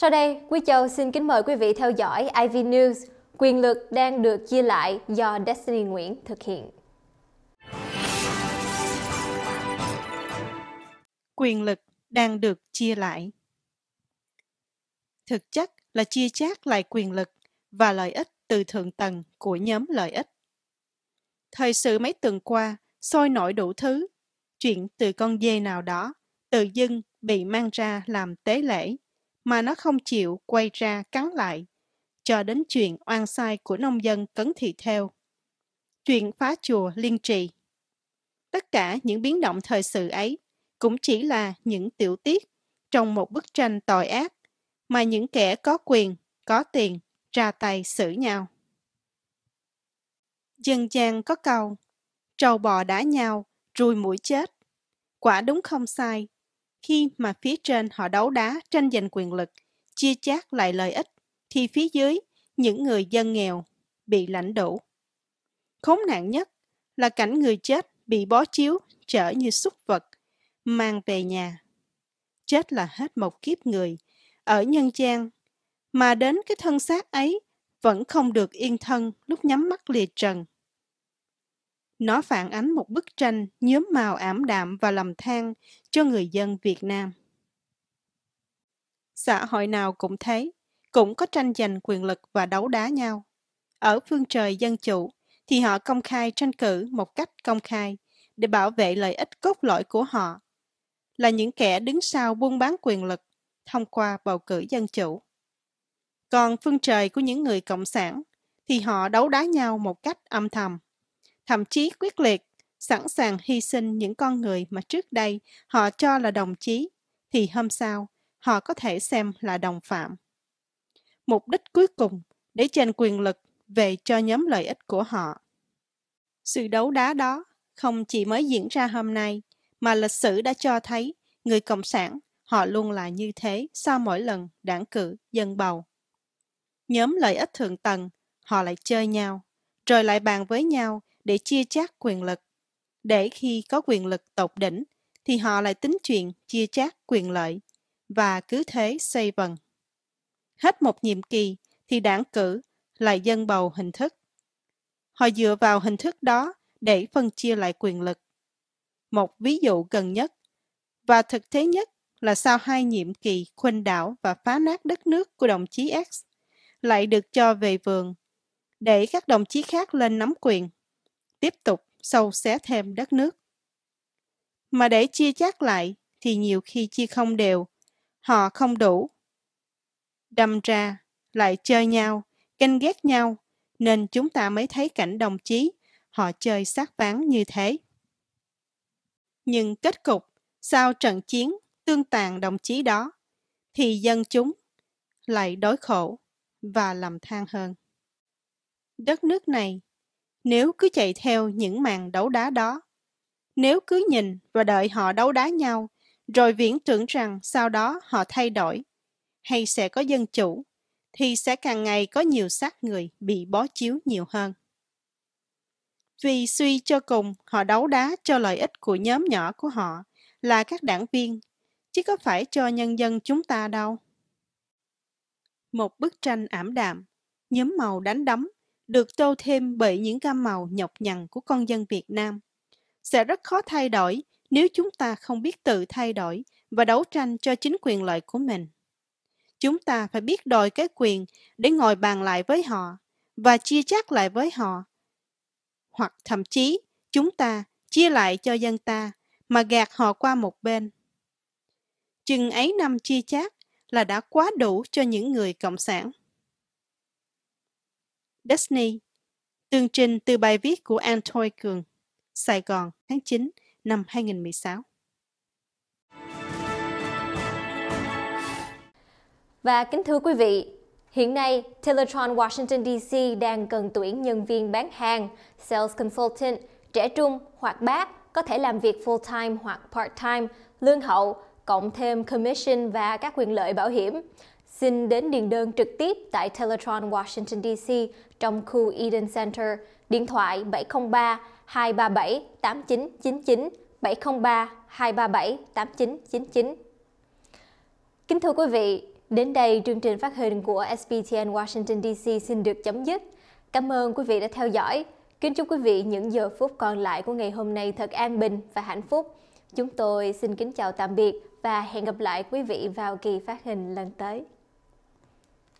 Sau đây, Quý Châu xin kính mời quý vị theo dõi IV News, quyền lực đang được chia lại do Destiny Nguyễn thực hiện. Quyền lực đang được chia lại Thực chất là chia chác lại quyền lực và lợi ích từ thượng tầng của nhóm lợi ích. Thời sự mấy tuần qua, sôi nổi đủ thứ. Chuyện từ con dê nào đó, tự dưng bị mang ra làm tế lễ mà nó không chịu quay ra cắn lại, cho đến chuyện oan sai của nông dân Cấn Thị Theo. Chuyện phá chùa liên trì Tất cả những biến động thời sự ấy cũng chỉ là những tiểu tiết trong một bức tranh tội ác mà những kẻ có quyền, có tiền ra tay xử nhau. Dân gian có câu, trâu bò đá nhau, rùi mũi chết. Quả đúng không sai, khi mà phía trên họ đấu đá tranh giành quyền lực, chia chác lại lợi ích, thì phía dưới những người dân nghèo bị lãnh đủ. Khốn nạn nhất là cảnh người chết bị bó chiếu chở như súc vật, mang về nhà. Chết là hết một kiếp người, ở nhân gian, mà đến cái thân xác ấy vẫn không được yên thân lúc nhắm mắt lìa trần. Nó phản ánh một bức tranh nhóm màu ảm đạm và lầm than cho người dân Việt Nam. Xã hội nào cũng thấy, cũng có tranh giành quyền lực và đấu đá nhau. Ở phương trời dân chủ thì họ công khai tranh cử một cách công khai để bảo vệ lợi ích cốt lõi của họ là những kẻ đứng sau buôn bán quyền lực thông qua bầu cử dân chủ. Còn phương trời của những người cộng sản thì họ đấu đá nhau một cách âm thầm thậm chí quyết liệt, sẵn sàng hy sinh những con người mà trước đây họ cho là đồng chí, thì hôm sau họ có thể xem là đồng phạm. Mục đích cuối cùng để tranh quyền lực về cho nhóm lợi ích của họ. Sự đấu đá đó không chỉ mới diễn ra hôm nay, mà lịch sử đã cho thấy người Cộng sản họ luôn là như thế sau mỗi lần đảng cử dân bầu. Nhóm lợi ích thượng tầng, họ lại chơi nhau, rồi lại bàn với nhau để chia chác quyền lực. Để khi có quyền lực tột đỉnh, thì họ lại tính chuyện chia chác quyền lợi và cứ thế xây vần. Hết một nhiệm kỳ thì đảng cử lại dân bầu hình thức. Họ dựa vào hình thức đó để phân chia lại quyền lực. Một ví dụ gần nhất và thực tế nhất là sau hai nhiệm kỳ khuynh đảo và phá nát đất nước của đồng chí X lại được cho về vườn để các đồng chí khác lên nắm quyền tiếp tục sâu xé thêm đất nước. Mà để chia chác lại thì nhiều khi chia không đều, họ không đủ. Đâm ra, lại chơi nhau, ganh ghét nhau, nên chúng ta mới thấy cảnh đồng chí, họ chơi sát ván như thế. Nhưng kết cục, sau trận chiến tương tàn đồng chí đó, thì dân chúng lại đói khổ và lầm than hơn. Đất nước này nếu cứ chạy theo những màn đấu đá đó. Nếu cứ nhìn và đợi họ đấu đá nhau, rồi viễn tưởng rằng sau đó họ thay đổi, hay sẽ có dân chủ, thì sẽ càng ngày có nhiều xác người bị bó chiếu nhiều hơn. Vì suy cho cùng, họ đấu đá cho lợi ích của nhóm nhỏ của họ là các đảng viên, chứ có phải cho nhân dân chúng ta đâu. Một bức tranh ảm đạm, nhóm màu đánh đấm được tô thêm bởi những gam màu nhọc nhằn của con dân Việt Nam. Sẽ rất khó thay đổi nếu chúng ta không biết tự thay đổi và đấu tranh cho chính quyền lợi của mình. Chúng ta phải biết đòi cái quyền để ngồi bàn lại với họ và chia chác lại với họ. Hoặc thậm chí chúng ta chia lại cho dân ta mà gạt họ qua một bên. Chừng ấy năm chia chác là đã quá đủ cho những người cộng sản. Destiny. Tương trình từ bài viết của An Thôi Cường, Sài Gòn, tháng 9 năm 2016. Và kính thưa quý vị, hiện nay Teletron Washington DC đang cần tuyển nhân viên bán hàng, sales consultant, trẻ trung hoặc bác có thể làm việc full-time hoặc part-time, lương hậu, cộng thêm commission và các quyền lợi bảo hiểm xin đến điền đơn trực tiếp tại Teletron Washington DC trong khu Eden Center, điện thoại 703 237 8999 703 237 8999. Kính thưa quý vị, đến đây chương trình phát hình của SBTN Washington DC xin được chấm dứt. Cảm ơn quý vị đã theo dõi. Kính chúc quý vị những giờ phút còn lại của ngày hôm nay thật an bình và hạnh phúc. Chúng tôi xin kính chào tạm biệt và hẹn gặp lại quý vị vào kỳ phát hình lần tới.